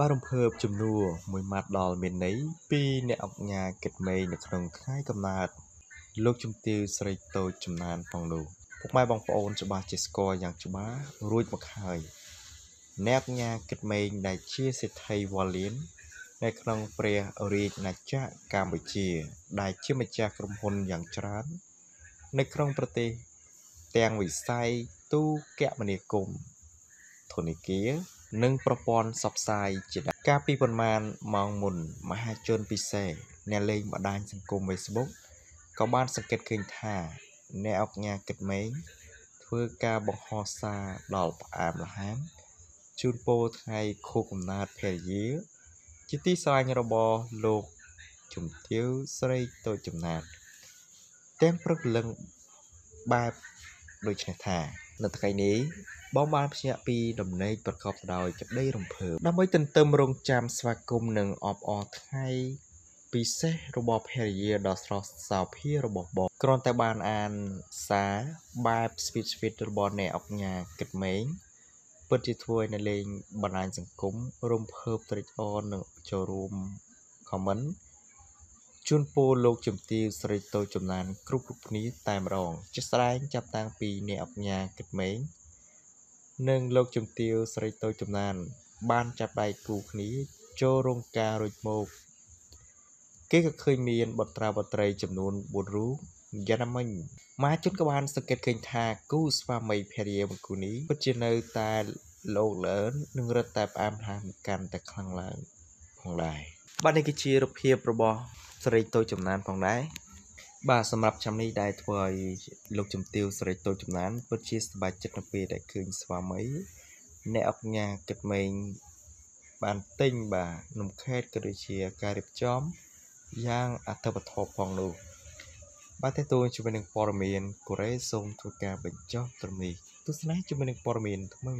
បានរំភើបជំនួសមួយម៉ាត់ដល់មានន័យពីអ្នកអង្គការគិតមេនៅក្នុងថ្ងៃកំណើតលោកជំទាវស្រីតូចចំណានផងនោះពុកម៉ែបងប្អូន ច្បាស់ជាស្គាល់យ៉ាងច្បាស់រួចមកហើយ អ្នកអង្គការគិតមេដែលជាសេដ្ឋីវ៉ាលៀននៅក្នុងព្រះរាជាណាចក្រកម្ពុជា ដែលជាម្ចាស់ក្រុមហ៊ុនយ៉ាងច្រើន នៅក្នុងប្រទេសទាំងវិស័យទូកមនាគមន៍ធនធាននិងប្រព័ន្ធផ្សព្វផ្សាយជាដើមកាលពីប្រមាណម៉ោងមុនមហាជនពិសេសអ្នកលេងបណ្ដាញសង្គម Facebook ក៏បាន សង្កេតឃើញថាអ្នកអង្គការគិតមេងធ្វើការបង្ហោះសារដល់ផ្អែមល្ហាមជូនពរថ្ងៃខួបកំណើតភរិយាជាទីស្រឡាញ់របស់លោកជំទាវស្រីតូចចំណាតទាំងព្រឹកលឹងបែបដូចនេះថានៅថ្ងៃនេះបងបានភ្ញាក់ពីដំណេកប្រកបដោយក្តីរំភើបដើម្បីទន្ទឹមរង់ចាំស្វាគមន៍និងអបអរថ្ងៃពិសេសរបស់ភរិយាដ៏ស្រស់សោភារបស់បងគ្រាន់តែបានអានសារបែបស្វីតស្វីតរបស់អ្នកអុកញ៉ាគិតម៉េងពិតជាធ្វើឲ្យនៅលេងបណ្ដាញសង្គមរំភើបត្រេកអរនិងចូលរួម comment ជូនពរលោកជំទាវស្រីតូចចំណាន គ្រប់គ្រប់គ្នាតែម្ដងជាស្ដែងចាប់តាំងពីអ្នកអញ្ញាគិតមេងនិងលោកជំទាវស្រីតូចចំណាន បានចាប់ដៃគូគ្នាចូលរោងការរួចមកគេក៏ឃើញមានបុត្រាបុត្រីចំនួន4រូបយ៉ាងណាមិញមហាជនក៏បានសង្កេតឃើញថាគូស្វាមីភរិយាមួយគូនេះពិតជានៅតែលោកលឿននឹងរត់តែផ្អែមល្ហែមកាន់តែខ្លាំងឡើង។ផងដែរបាទនេះគឺជារូបភាពរបស់សេរីតូចចំណានផងដែរបាទសម្រាប់ឆ្នាំនេះដែលធ្វើឲ្យលោកជំទាវសេរីតូចចំណានពិតជាសប្បាយចិត្តនៅពេលដែលឃើញស្វាមីអ្នកអង្ញាគិតម៉េងបានទិញបាទនំខេតក៏ដូចជាការរៀបចំយ៉ាងអធិបធមផងនោះបាទតើតួជាមួយនឹងព័ត៌មានកូរ៉េសូមធ្វើការបញ្ចប់ត្រឹមនេះទស្សនាជាមួយនឹងព័ត៌មានថ្មី